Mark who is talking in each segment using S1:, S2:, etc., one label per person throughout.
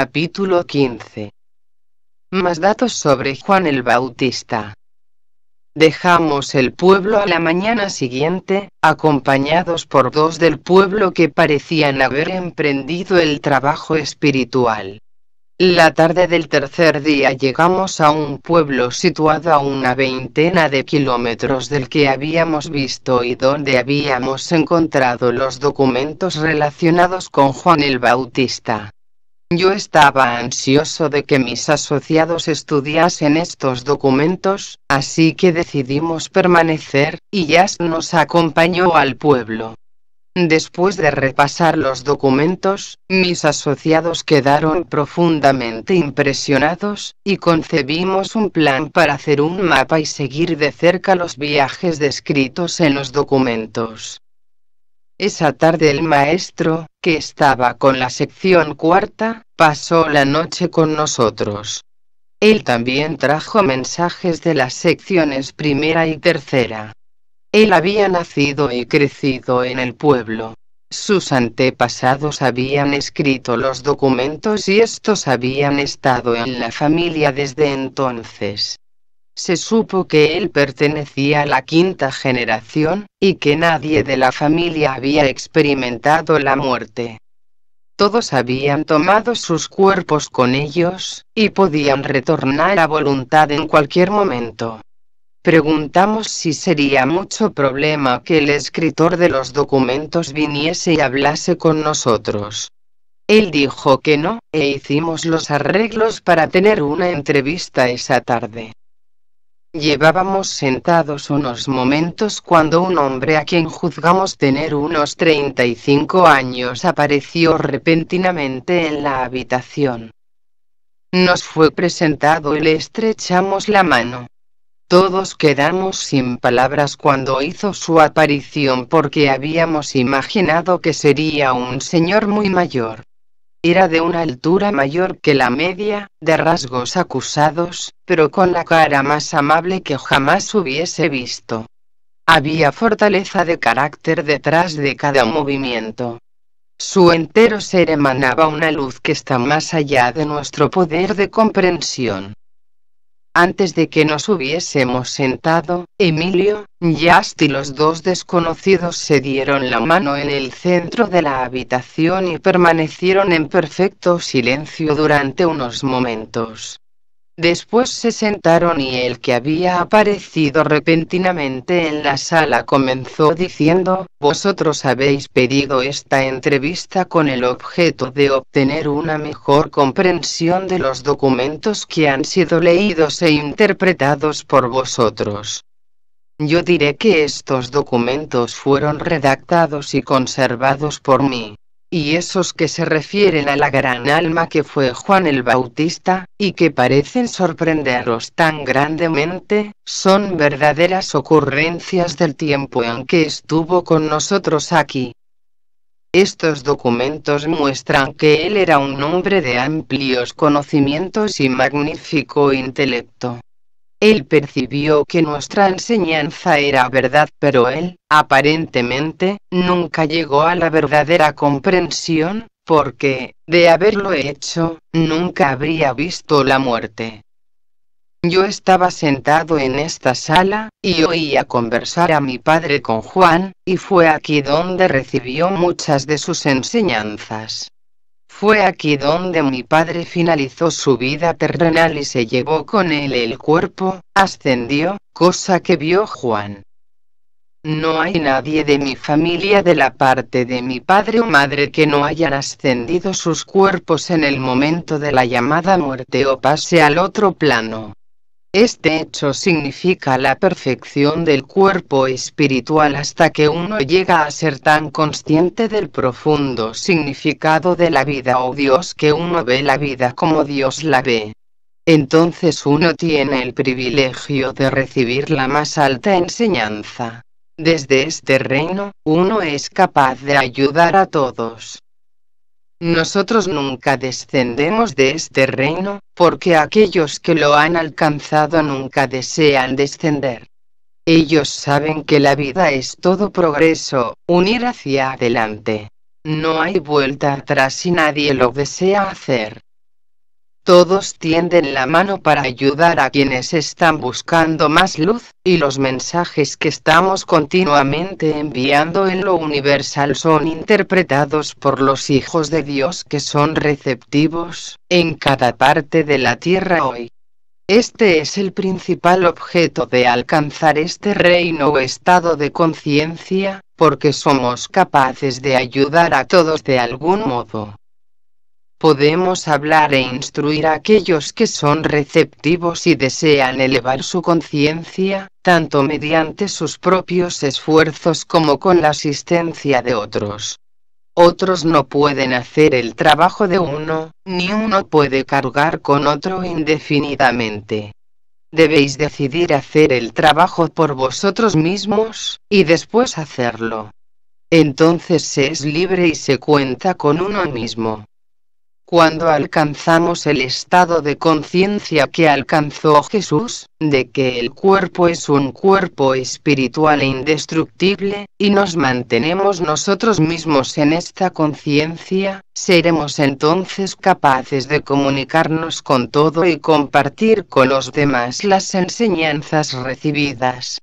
S1: Capítulo 15. Más datos sobre Juan el Bautista. Dejamos el pueblo a la mañana siguiente, acompañados por dos del pueblo que parecían haber emprendido el trabajo espiritual. La tarde del tercer día llegamos a un pueblo situado a una veintena de kilómetros del que habíamos visto y donde habíamos encontrado los documentos relacionados con Juan el Bautista. Yo estaba ansioso de que mis asociados estudiasen estos documentos, así que decidimos permanecer, y Jas nos acompañó al pueblo. Después de repasar los documentos, mis asociados quedaron profundamente impresionados, y concebimos un plan para hacer un mapa y seguir de cerca los viajes descritos en los documentos. Esa tarde el maestro, que estaba con la sección cuarta, pasó la noche con nosotros. Él también trajo mensajes de las secciones primera y tercera. Él había nacido y crecido en el pueblo. Sus antepasados habían escrito los documentos y estos habían estado en la familia desde entonces se supo que él pertenecía a la quinta generación, y que nadie de la familia había experimentado la muerte. Todos habían tomado sus cuerpos con ellos, y podían retornar a voluntad en cualquier momento. Preguntamos si sería mucho problema que el escritor de los documentos viniese y hablase con nosotros. Él dijo que no, e hicimos los arreglos para tener una entrevista esa tarde. Llevábamos sentados unos momentos cuando un hombre a quien juzgamos tener unos 35 años apareció repentinamente en la habitación. Nos fue presentado y le estrechamos la mano. Todos quedamos sin palabras cuando hizo su aparición porque habíamos imaginado que sería un señor muy mayor era de una altura mayor que la media, de rasgos acusados, pero con la cara más amable que jamás hubiese visto. Había fortaleza de carácter detrás de cada movimiento. Su entero ser emanaba una luz que está más allá de nuestro poder de comprensión. Antes de que nos hubiésemos sentado, Emilio, Just y los dos desconocidos se dieron la mano en el centro de la habitación y permanecieron en perfecto silencio durante unos momentos. Después se sentaron y el que había aparecido repentinamente en la sala comenzó diciendo, Vosotros habéis pedido esta entrevista con el objeto de obtener una mejor comprensión de los documentos que han sido leídos e interpretados por vosotros. Yo diré que estos documentos fueron redactados y conservados por mí y esos que se refieren a la gran alma que fue Juan el Bautista, y que parecen sorprenderos tan grandemente, son verdaderas ocurrencias del tiempo en que estuvo con nosotros aquí. Estos documentos muestran que él era un hombre de amplios conocimientos y magnífico intelecto él percibió que nuestra enseñanza era verdad, pero él, aparentemente, nunca llegó a la verdadera comprensión, porque, de haberlo hecho, nunca habría visto la muerte. Yo estaba sentado en esta sala, y oía conversar a mi padre con Juan, y fue aquí donde recibió muchas de sus enseñanzas. Fue aquí donde mi padre finalizó su vida terrenal y se llevó con él el cuerpo, ascendió, cosa que vio Juan. No hay nadie de mi familia de la parte de mi padre o madre que no hayan ascendido sus cuerpos en el momento de la llamada muerte o pase al otro plano. Este hecho significa la perfección del cuerpo espiritual hasta que uno llega a ser tan consciente del profundo significado de la vida o Dios que uno ve la vida como Dios la ve. Entonces uno tiene el privilegio de recibir la más alta enseñanza. Desde este reino, uno es capaz de ayudar a todos. Nosotros nunca descendemos de este reino, porque aquellos que lo han alcanzado nunca desean descender. Ellos saben que la vida es todo progreso, unir hacia adelante. No hay vuelta atrás y nadie lo desea hacer. Todos tienden la mano para ayudar a quienes están buscando más luz, y los mensajes que estamos continuamente enviando en lo universal son interpretados por los hijos de Dios que son receptivos, en cada parte de la tierra hoy. Este es el principal objeto de alcanzar este reino o estado de conciencia, porque somos capaces de ayudar a todos de algún modo podemos hablar e instruir a aquellos que son receptivos y desean elevar su conciencia, tanto mediante sus propios esfuerzos como con la asistencia de otros. Otros no pueden hacer el trabajo de uno, ni uno puede cargar con otro indefinidamente. Debéis decidir hacer el trabajo por vosotros mismos, y después hacerlo. Entonces se es libre y se cuenta con uno mismo. Cuando alcanzamos el estado de conciencia que alcanzó Jesús, de que el cuerpo es un cuerpo espiritual e indestructible, y nos mantenemos nosotros mismos en esta conciencia, seremos entonces capaces de comunicarnos con todo y compartir con los demás las enseñanzas recibidas.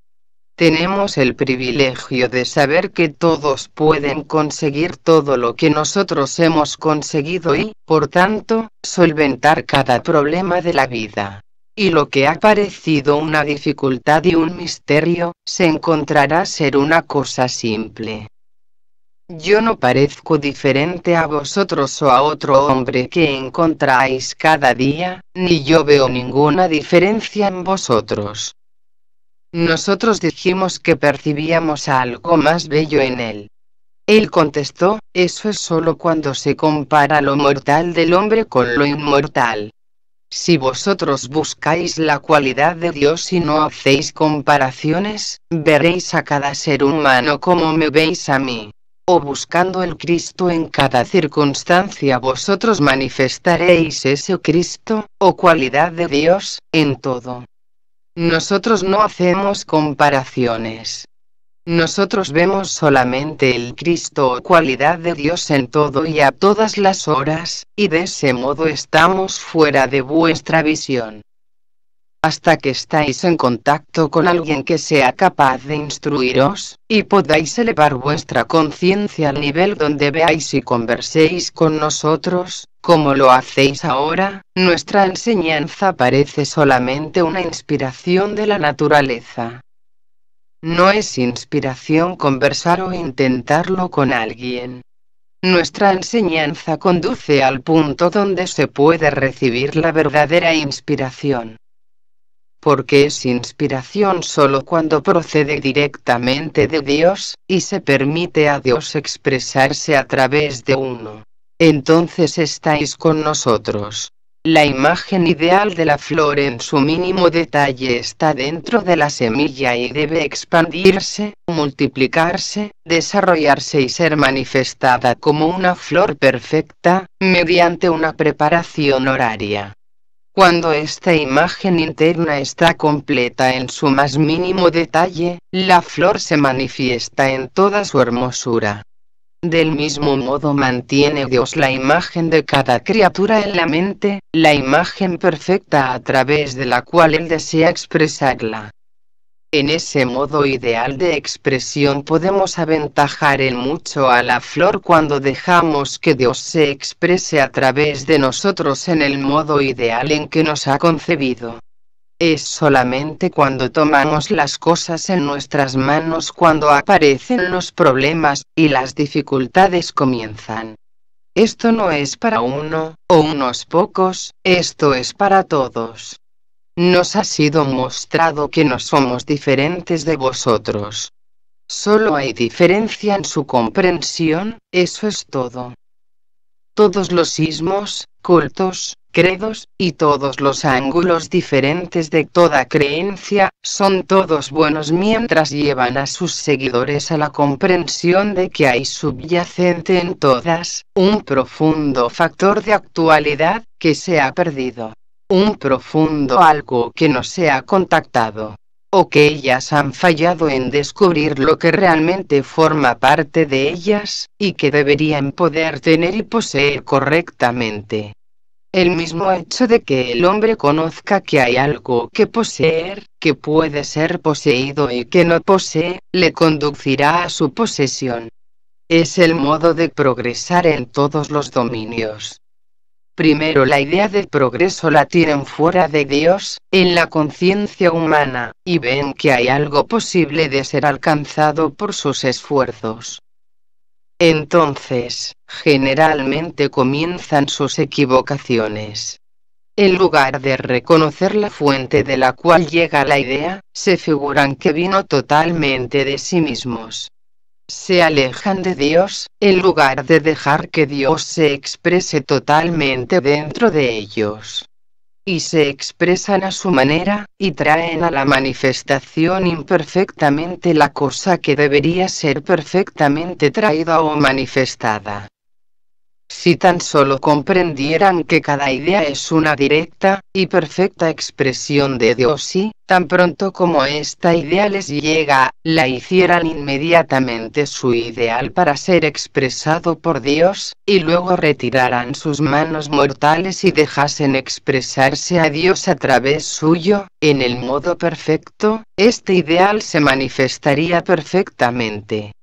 S1: Tenemos el privilegio de saber que todos pueden conseguir todo lo que nosotros hemos conseguido y, por tanto, solventar cada problema de la vida. Y lo que ha parecido una dificultad y un misterio, se encontrará ser una cosa simple. Yo no parezco diferente a vosotros o a otro hombre que encontráis cada día, ni yo veo ninguna diferencia en vosotros. Nosotros dijimos que percibíamos algo más bello en él. Él contestó, eso es solo cuando se compara lo mortal del hombre con lo inmortal. Si vosotros buscáis la cualidad de Dios y no hacéis comparaciones, veréis a cada ser humano como me veis a mí. O buscando el Cristo en cada circunstancia vosotros manifestaréis ese Cristo, o cualidad de Dios, en todo. Nosotros no hacemos comparaciones. Nosotros vemos solamente el Cristo o cualidad de Dios en todo y a todas las horas, y de ese modo estamos fuera de vuestra visión hasta que estáis en contacto con alguien que sea capaz de instruiros, y podáis elevar vuestra conciencia al nivel donde veáis y converséis con nosotros, como lo hacéis ahora, nuestra enseñanza parece solamente una inspiración de la naturaleza. No es inspiración conversar o intentarlo con alguien. Nuestra enseñanza conduce al punto donde se puede recibir la verdadera inspiración porque es inspiración solo cuando procede directamente de Dios, y se permite a Dios expresarse a través de uno. Entonces estáis con nosotros. La imagen ideal de la flor en su mínimo detalle está dentro de la semilla y debe expandirse, multiplicarse, desarrollarse y ser manifestada como una flor perfecta, mediante una preparación horaria. Cuando esta imagen interna está completa en su más mínimo detalle, la flor se manifiesta en toda su hermosura. Del mismo modo mantiene Dios la imagen de cada criatura en la mente, la imagen perfecta a través de la cual Él desea expresarla. En ese modo ideal de expresión podemos aventajar en mucho a la flor cuando dejamos que Dios se exprese a través de nosotros en el modo ideal en que nos ha concebido. Es solamente cuando tomamos las cosas en nuestras manos cuando aparecen los problemas y las dificultades comienzan. Esto no es para uno o unos pocos, esto es para todos nos ha sido mostrado que no somos diferentes de vosotros. Solo hay diferencia en su comprensión, eso es todo. Todos los sismos, cultos, credos, y todos los ángulos diferentes de toda creencia, son todos buenos mientras llevan a sus seguidores a la comprensión de que hay subyacente en todas, un profundo factor de actualidad, que se ha perdido un profundo algo que no se ha contactado, o que ellas han fallado en descubrir lo que realmente forma parte de ellas, y que deberían poder tener y poseer correctamente. El mismo hecho de que el hombre conozca que hay algo que poseer, que puede ser poseído y que no posee, le conducirá a su posesión. Es el modo de progresar en todos los dominios. Primero la idea de progreso la tienen fuera de Dios, en la conciencia humana, y ven que hay algo posible de ser alcanzado por sus esfuerzos. Entonces, generalmente comienzan sus equivocaciones. En lugar de reconocer la fuente de la cual llega la idea, se figuran que vino totalmente de sí mismos, se alejan de Dios, en lugar de dejar que Dios se exprese totalmente dentro de ellos. Y se expresan a su manera, y traen a la manifestación imperfectamente la cosa que debería ser perfectamente traída o manifestada. Si tan solo comprendieran que cada idea es una directa y perfecta expresión de Dios y, tan pronto como esta idea les llega, la hicieran inmediatamente su ideal para ser expresado por Dios, y luego retiraran sus manos mortales y dejasen expresarse a Dios a través suyo, en el modo perfecto, este ideal se manifestaría perfectamente.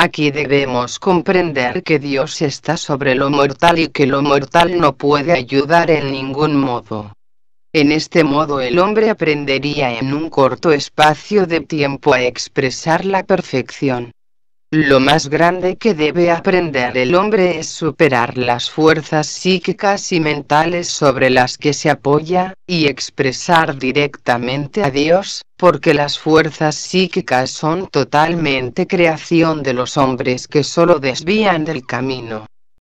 S1: Aquí debemos comprender que Dios está sobre lo mortal y que lo mortal no puede ayudar en ningún modo. En este modo el hombre aprendería en un corto espacio de tiempo a expresar la perfección. Lo más grande que debe aprender el hombre es superar las fuerzas psíquicas y mentales sobre las que se apoya, y expresar directamente a Dios, porque las fuerzas psíquicas son totalmente creación de los hombres que solo desvían del camino.